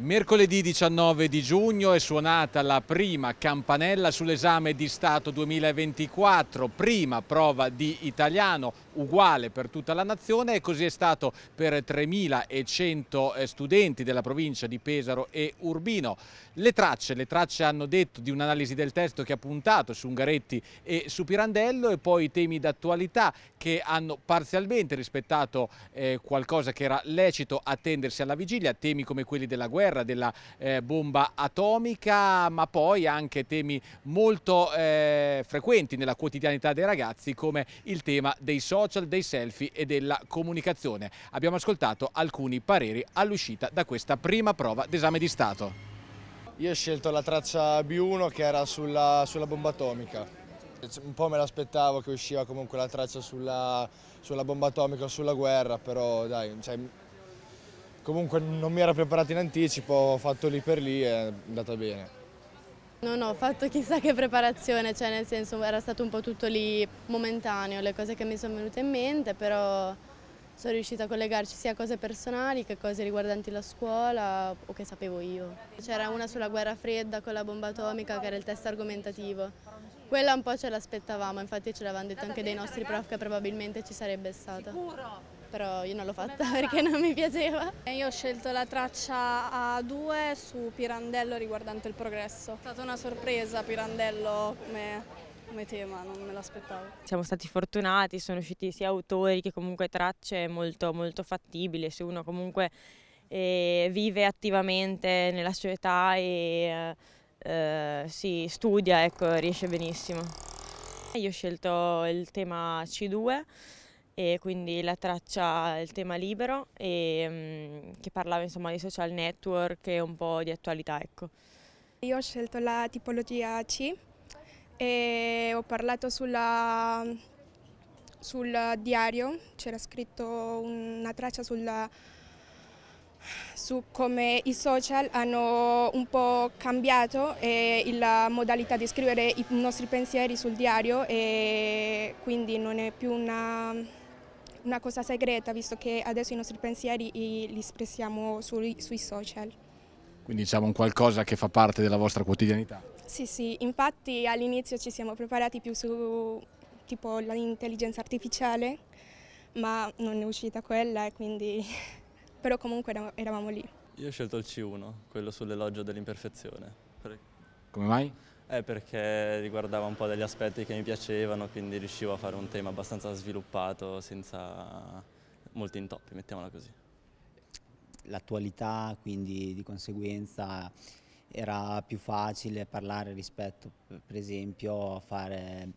Mercoledì 19 di giugno è suonata la prima campanella sull'esame di Stato 2024, prima prova di italiano uguale per tutta la nazione e così è stato per 3.100 eh, studenti della provincia di Pesaro e Urbino. Le tracce, le tracce hanno detto di un'analisi del testo che ha puntato su Ungaretti e su Pirandello e poi i temi d'attualità che hanno parzialmente rispettato eh, qualcosa che era lecito attendersi alla vigilia, temi come quelli della guerra guerra, della eh, bomba atomica, ma poi anche temi molto eh, frequenti nella quotidianità dei ragazzi come il tema dei social, dei selfie e della comunicazione. Abbiamo ascoltato alcuni pareri all'uscita da questa prima prova d'esame di Stato. Io ho scelto la traccia B1 che era sulla, sulla bomba atomica. Cioè, un po' me l'aspettavo che usciva comunque la traccia sulla, sulla bomba atomica o sulla guerra, però dai, cioè, Comunque non mi era preparato in anticipo, ho fatto lì per lì e è andata bene. Non ho fatto chissà che preparazione, cioè nel senso era stato un po' tutto lì momentaneo, le cose che mi sono venute in mente, però sono riuscita a collegarci sia a cose personali che cose riguardanti la scuola o che sapevo io. C'era una sulla guerra fredda con la bomba atomica che era il test argomentativo. Quella un po' ce l'aspettavamo, infatti ce l'avevano detto anche dei nostri prof che probabilmente ci sarebbe stata però io non l'ho fatta perché non mi piaceva. Eh, io ho scelto la traccia A2 su Pirandello riguardante il progresso. È stata una sorpresa Pirandello come, come tema, non me l'aspettavo. Siamo stati fortunati, sono usciti sia autori che comunque tracce molto, molto fattibili, se uno comunque eh, vive attivamente nella società e eh, eh si studia, ecco, riesce benissimo. Io ho scelto il tema C2 e quindi la traccia il tema libero e, mm, che parlava insomma di social network e un po' di attualità ecco. Io ho scelto la tipologia C e ho parlato sulla, sul diario, c'era scritto una traccia sulla, su come i social hanno un po' cambiato eh, la modalità di scrivere i nostri pensieri sul diario e quindi non è più una una cosa segreta, visto che adesso i nostri pensieri li espressiamo sui, sui social. Quindi diciamo un qualcosa che fa parte della vostra quotidianità? Sì, sì, infatti all'inizio ci siamo preparati più su tipo l'intelligenza artificiale, ma non è uscita quella e quindi... però comunque eravamo lì. Io ho scelto il C1, quello sull'elogio dell'imperfezione. Come mai? Eh, perché riguardava un po' degli aspetti che mi piacevano, quindi riuscivo a fare un tema abbastanza sviluppato senza molti intoppi, mettiamola così. L'attualità, quindi di conseguenza era più facile parlare rispetto per esempio a fare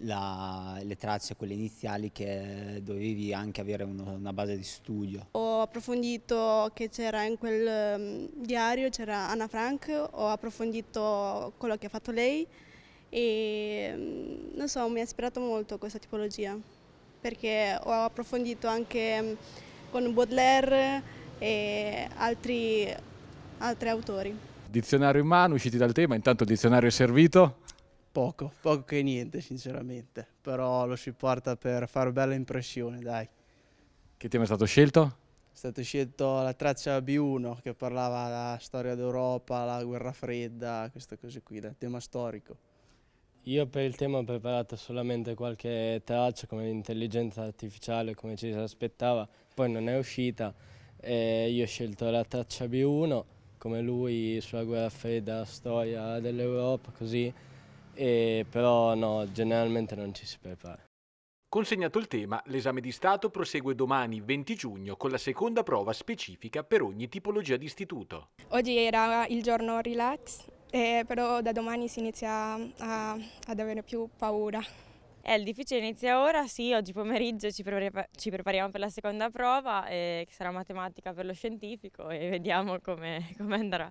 la, le tracce, quelle iniziali, che dovevi anche avere uno, una base di studio. Ho approfondito che c'era in quel mm, diario, c'era Anna Frank, ho approfondito quello che ha fatto lei e mm, non so, mi ha ispirato molto questa tipologia perché ho approfondito anche mm, con Baudelaire e altri, altri autori. Dizionario in mano, usciti dal tema, intanto il dizionario è servito. Poco, poco che niente sinceramente, però lo si porta per fare bella impressione, dai. Che tema è stato scelto? È stata scelta la traccia B1 che parlava della storia d'Europa, la guerra fredda, queste cose qui, il tema storico. Io per il tema ho preparato solamente qualche traccia come l'intelligenza artificiale, come ci si aspettava, poi non è uscita. E io ho scelto la traccia B1, come lui sulla guerra fredda, la storia dell'Europa, così e, però no, generalmente non ci si prepara. Consegnato il tema, l'esame di Stato prosegue domani 20 giugno con la seconda prova specifica per ogni tipologia di istituto. Oggi era il giorno relax, eh, però da domani si inizia a, ad avere più paura. Eh, il difficile inizia ora, sì, oggi pomeriggio ci, prepar ci prepariamo per la seconda prova, eh, che sarà matematica per lo scientifico e vediamo come andrà.